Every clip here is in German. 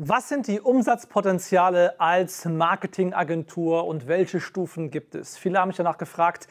Was sind die Umsatzpotenziale als Marketingagentur und welche Stufen gibt es? Viele haben mich danach gefragt,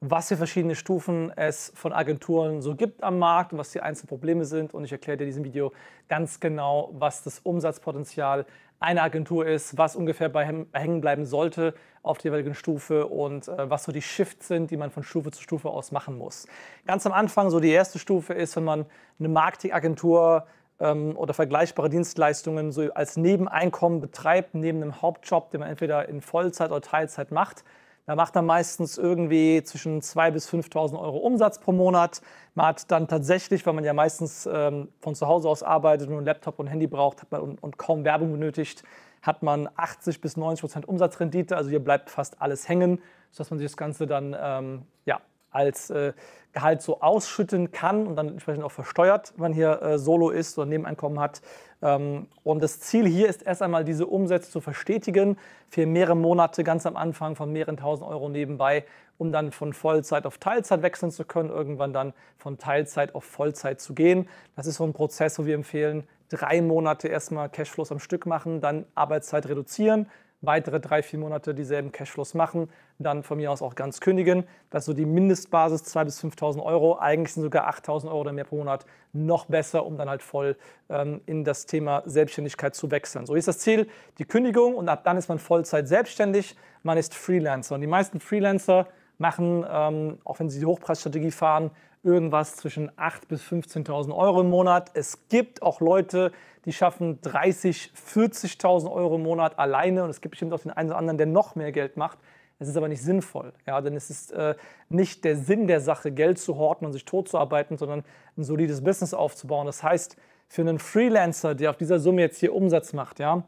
was für verschiedene Stufen es von Agenturen so gibt am Markt und was die einzelnen Probleme sind. Und ich erkläre dir in diesem Video ganz genau, was das Umsatzpotenzial einer Agentur ist, was ungefähr bei hängen bleiben sollte auf der jeweiligen Stufe und äh, was so die Shifts sind, die man von Stufe zu Stufe aus machen muss. Ganz am Anfang, so die erste Stufe ist, wenn man eine Marketingagentur ähm, oder vergleichbare Dienstleistungen so als Nebeneinkommen betreibt, neben dem Hauptjob, den man entweder in Vollzeit oder Teilzeit macht. Da macht man meistens irgendwie zwischen 2.000 bis 5.000 Euro Umsatz pro Monat. Man hat dann tatsächlich, weil man ja meistens ähm, von zu Hause aus arbeitet, nur einen Laptop und ein Handy braucht hat man, und, und kaum Werbung benötigt, hat man 80 bis 90 Prozent Umsatzrendite. Also hier bleibt fast alles hängen, sodass man sich das Ganze dann ähm, ja, als äh, Gehalt so ausschütten kann und dann entsprechend auch versteuert, wenn man hier äh, Solo ist oder Nebeneinkommen hat. Ähm, und das Ziel hier ist erst einmal, diese Umsätze zu verstetigen für mehrere Monate, ganz am Anfang von mehreren tausend Euro nebenbei, um dann von Vollzeit auf Teilzeit wechseln zu können, irgendwann dann von Teilzeit auf Vollzeit zu gehen. Das ist so ein Prozess, wo wir empfehlen, drei Monate erstmal Cashflows am Stück machen, dann Arbeitszeit reduzieren, weitere drei, vier Monate dieselben Cashflows machen, dann von mir aus auch ganz kündigen. Das ist so die Mindestbasis, 2.000 bis 5.000 Euro. Eigentlich sind sogar 8.000 Euro oder mehr pro Monat noch besser, um dann halt voll ähm, in das Thema Selbstständigkeit zu wechseln. So ist das Ziel, die Kündigung und ab dann ist man Vollzeit selbstständig, man ist Freelancer. Und die meisten Freelancer machen, ähm, auch wenn sie die Hochpreisstrategie fahren, irgendwas zwischen 8.000 bis 15.000 Euro im Monat. Es gibt auch Leute, die schaffen 30.000, 40.000 Euro im Monat alleine und es gibt bestimmt auch den einen oder anderen, der noch mehr Geld macht. Es ist aber nicht sinnvoll, ja, denn es ist äh, nicht der Sinn der Sache, Geld zu horten und sich totzuarbeiten, sondern ein solides Business aufzubauen. Das heißt, für einen Freelancer, der auf dieser Summe jetzt hier Umsatz macht, ja,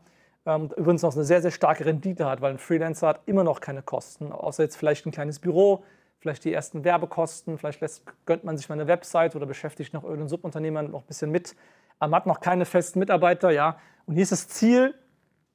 ähm, übrigens noch eine sehr, sehr starke Rendite hat, weil ein Freelancer hat immer noch keine Kosten, außer jetzt vielleicht ein kleines Büro, vielleicht die ersten Werbekosten, vielleicht lässt, gönnt man sich mal eine Website oder beschäftigt noch irgendeinen Subunternehmer noch ein bisschen mit, aber ähm, man hat noch keine festen Mitarbeiter, ja. Und hier ist das Ziel,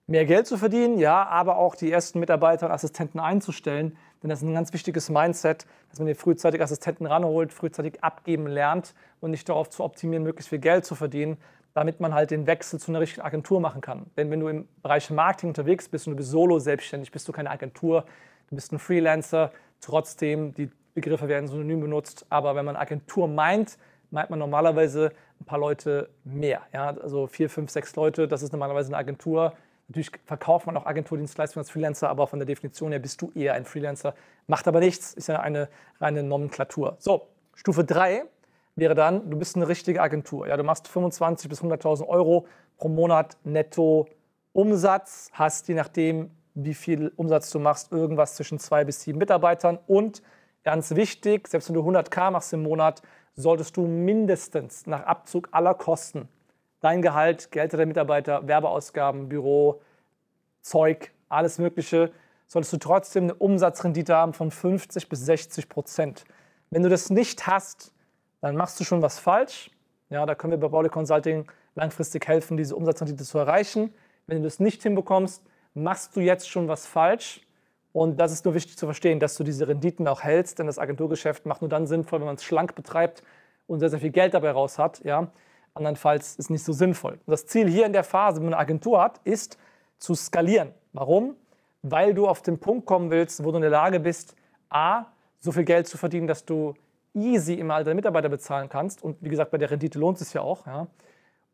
mehr Geld zu verdienen, ja, aber auch die ersten Mitarbeiter und Assistenten einzustellen, denn das ist ein ganz wichtiges Mindset, dass man hier frühzeitig Assistenten ranholt, frühzeitig abgeben lernt und nicht darauf zu optimieren, möglichst viel Geld zu verdienen, damit man halt den Wechsel zu einer richtigen Agentur machen kann. Denn wenn du im Bereich Marketing unterwegs bist und du bist solo selbstständig, bist du keine Agentur, du bist ein Freelancer, trotzdem, die Begriffe werden synonym benutzt, aber wenn man Agentur meint, meint man normalerweise ein paar Leute mehr. Ja? Also vier, fünf, sechs Leute, das ist normalerweise eine Agentur. Natürlich verkauft man auch Agenturdienstleistungen als Freelancer, aber von der Definition her bist du eher ein Freelancer. Macht aber nichts, ist ja eine reine Nomenklatur. So, Stufe 3 wäre dann, du bist eine richtige Agentur. Ja, du machst 25 bis 100.000 Euro pro Monat netto Umsatz, hast je nachdem, wie viel Umsatz du machst, irgendwas zwischen zwei bis sieben Mitarbeitern. Und ganz wichtig, selbst wenn du 100k machst im Monat, solltest du mindestens nach Abzug aller Kosten dein Gehalt, Gehälter der Mitarbeiter, Werbeausgaben, Büro, Zeug, alles Mögliche, solltest du trotzdem eine Umsatzrendite haben von 50 bis 60 Prozent. Wenn du das nicht hast, dann machst du schon was falsch. Ja, da können wir bei Baule Consulting langfristig helfen, diese Umsatzrendite zu erreichen. Wenn du das nicht hinbekommst, machst du jetzt schon was falsch. Und das ist nur wichtig zu verstehen, dass du diese Renditen auch hältst, denn das Agenturgeschäft macht nur dann sinnvoll, wenn man es schlank betreibt und sehr, sehr viel Geld dabei raus hat. Ja? Andernfalls ist es nicht so sinnvoll. Und das Ziel hier in der Phase, wenn man eine Agentur hat, ist zu skalieren. Warum? Weil du auf den Punkt kommen willst, wo du in der Lage bist, A, so viel Geld zu verdienen, dass du easy immer all deine Mitarbeiter bezahlen kannst. Und wie gesagt, bei der Rendite lohnt es ja auch. Ja.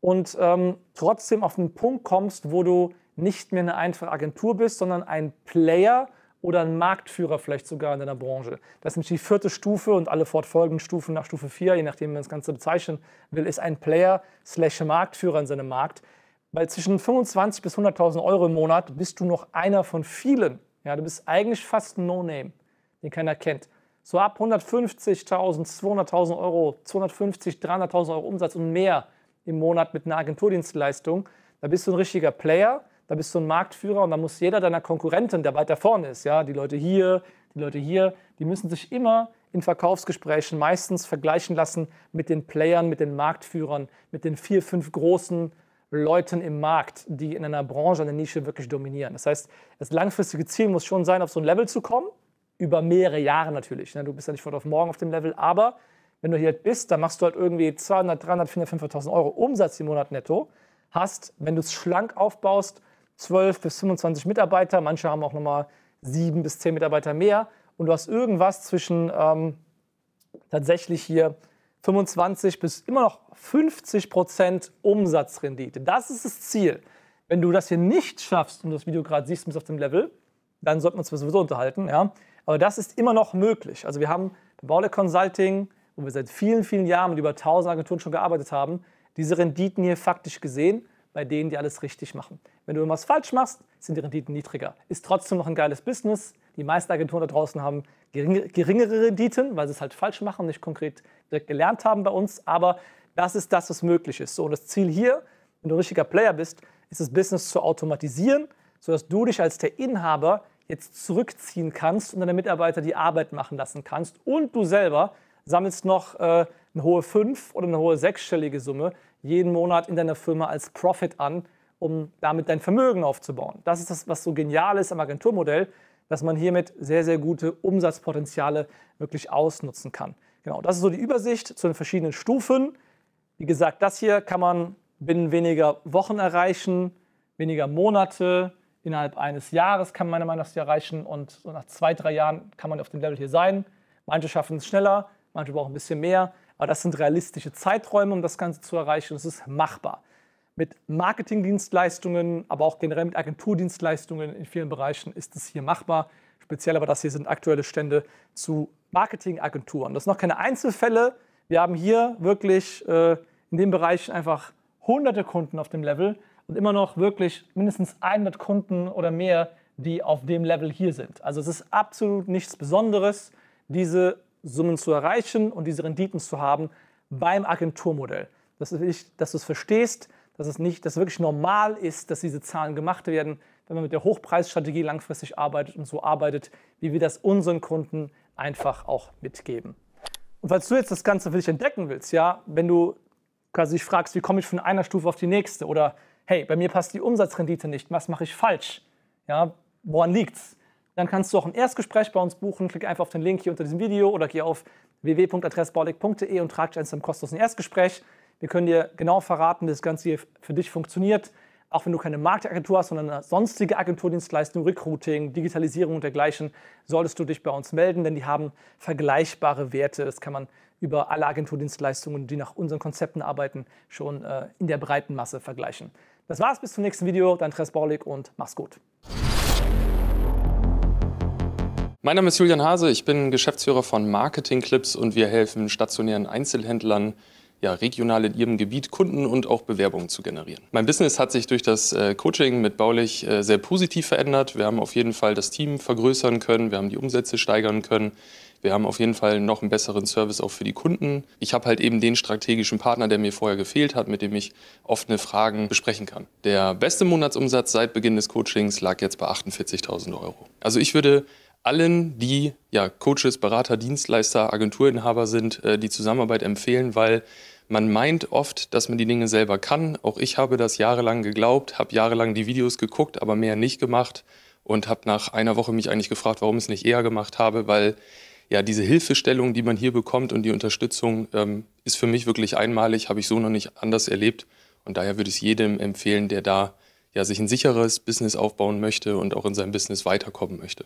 Und ähm, trotzdem auf den Punkt kommst, wo du nicht mehr eine einfache Agentur bist, sondern ein Player oder ein Marktführer vielleicht sogar in deiner Branche. Das ist nämlich die vierte Stufe und alle fortfolgenden Stufen nach Stufe 4, je nachdem, wie man das Ganze bezeichnen will, ist ein Player slash Marktführer in seinem Markt. Weil zwischen 25 bis 100.000 Euro im Monat bist du noch einer von vielen. Ja, du bist eigentlich fast ein No-Name, den keiner kennt. So ab 150.000, 200.000 Euro, 250.000, 300.000 Euro Umsatz und mehr im Monat mit einer Agenturdienstleistung, da bist du ein richtiger Player, da bist du ein Marktführer und da muss jeder deiner Konkurrenten, der weiter vorne ist, ja, die Leute hier, die Leute hier, die müssen sich immer in Verkaufsgesprächen meistens vergleichen lassen mit den Playern, mit den Marktführern, mit den vier, fünf großen Leuten im Markt, die in einer Branche, in einer Nische wirklich dominieren. Das heißt, das langfristige Ziel muss schon sein, auf so ein Level zu kommen – über mehrere Jahre natürlich. Ne? Du bist ja nicht von auf morgen auf dem Level, aber wenn du hier halt bist, dann machst du halt irgendwie 200, 300, 400, 500.000 Euro Umsatz im Monat netto. Hast, wenn du es schlank aufbaust, 12 bis 25 Mitarbeiter, manche haben auch nochmal 7 bis 10 Mitarbeiter mehr und du hast irgendwas zwischen ähm, tatsächlich hier 25 bis immer noch 50 Prozent Umsatzrendite. Das ist das Ziel. Wenn du das hier nicht schaffst und das Video gerade siehst, bist auf dem Level, dann sollten wir uns sowieso unterhalten, ja, aber das ist immer noch möglich. Also wir haben bei Baule Consulting, wo wir seit vielen, vielen Jahren mit über 1000 Agenturen schon gearbeitet haben, diese Renditen hier faktisch gesehen bei denen, die alles richtig machen. Wenn du irgendwas falsch machst, sind die Renditen niedriger. Ist trotzdem noch ein geiles Business. Die meisten Agenturen da draußen haben geringere Renditen, weil sie es halt falsch machen, nicht konkret direkt gelernt haben bei uns. Aber das ist das, was möglich ist. So, und das Ziel hier, wenn du ein richtiger Player bist, ist das Business zu automatisieren, sodass du dich als der Inhaber jetzt zurückziehen kannst und deine Mitarbeiter die Arbeit machen lassen kannst. Und du selber sammelst noch äh, eine hohe fünf- oder eine hohe sechsstellige Summe jeden Monat in deiner Firma als Profit an, um damit dein Vermögen aufzubauen. Das ist das, was so genial ist am Agenturmodell, dass man hiermit sehr, sehr gute Umsatzpotenziale wirklich ausnutzen kann. Genau, das ist so die Übersicht zu den verschiedenen Stufen. Wie gesagt, das hier kann man binnen weniger Wochen erreichen, weniger Monate, Innerhalb eines Jahres kann meiner Meinung nach sie erreichen und so nach zwei, drei Jahren kann man auf dem Level hier sein. Manche schaffen es schneller, manche brauchen ein bisschen mehr, aber das sind realistische Zeiträume, um das Ganze zu erreichen. Es ist machbar. Mit Marketingdienstleistungen, aber auch generell mit Agenturdienstleistungen in vielen Bereichen ist es hier machbar. Speziell aber das hier sind aktuelle Stände zu Marketingagenturen. Das sind noch keine Einzelfälle. Wir haben hier wirklich äh, in den Bereichen einfach hunderte Kunden auf dem Level und immer noch wirklich mindestens 100 Kunden oder mehr, die auf dem Level hier sind. Also es ist absolut nichts Besonderes, diese Summen zu erreichen und diese Renditen zu haben beim Agenturmodell. Das ist, dass du es verstehst, dass es nicht, dass wirklich normal ist, dass diese Zahlen gemacht werden, wenn man mit der Hochpreisstrategie langfristig arbeitet und so arbeitet, wie wir das unseren Kunden einfach auch mitgeben. Und falls du jetzt das Ganze für dich entdecken willst, ja, wenn du quasi dich fragst, wie komme ich von einer Stufe auf die nächste oder hey, bei mir passt die Umsatzrendite nicht, was mache ich falsch? Ja, woran liegt's? Dann kannst du auch ein Erstgespräch bei uns buchen. Klick einfach auf den Link hier unter diesem Video oder geh auf www.adressbaulig.de und trag dich ein zum kostenlosen Erstgespräch. Wir können dir genau verraten, wie das Ganze hier für dich funktioniert. Auch wenn du keine Marktagentur hast, sondern eine sonstige Agenturdienstleistung, Recruiting, Digitalisierung und dergleichen, solltest du dich bei uns melden, denn die haben vergleichbare Werte. Das kann man über alle Agenturdienstleistungen, die nach unseren Konzepten arbeiten, schon äh, in der breiten Masse vergleichen. Das war's, bis zum nächsten Video. Dein Tres Borlik und mach's gut. Mein Name ist Julian Hase, ich bin Geschäftsführer von Marketing Clips und wir helfen stationären Einzelhändlern, ja, regional in ihrem Gebiet Kunden und auch Bewerbungen zu generieren. Mein Business hat sich durch das äh, Coaching mit Baulich äh, sehr positiv verändert. Wir haben auf jeden Fall das Team vergrößern können, wir haben die Umsätze steigern können, wir haben auf jeden Fall noch einen besseren Service auch für die Kunden. Ich habe halt eben den strategischen Partner, der mir vorher gefehlt hat, mit dem ich offene Fragen besprechen kann. Der beste Monatsumsatz seit Beginn des Coachings lag jetzt bei 48.000 Euro. Also ich würde allen, die ja, Coaches, Berater, Dienstleister, Agenturinhaber sind, äh, die Zusammenarbeit empfehlen, weil man meint oft, dass man die Dinge selber kann. Auch ich habe das jahrelang geglaubt, habe jahrelang die Videos geguckt, aber mehr nicht gemacht und habe nach einer Woche mich eigentlich gefragt, warum ich es nicht eher gemacht habe, weil ja, diese Hilfestellung, die man hier bekommt und die Unterstützung ähm, ist für mich wirklich einmalig, habe ich so noch nicht anders erlebt. Und daher würde ich jedem empfehlen, der da ja, sich ein sicheres Business aufbauen möchte und auch in seinem Business weiterkommen möchte.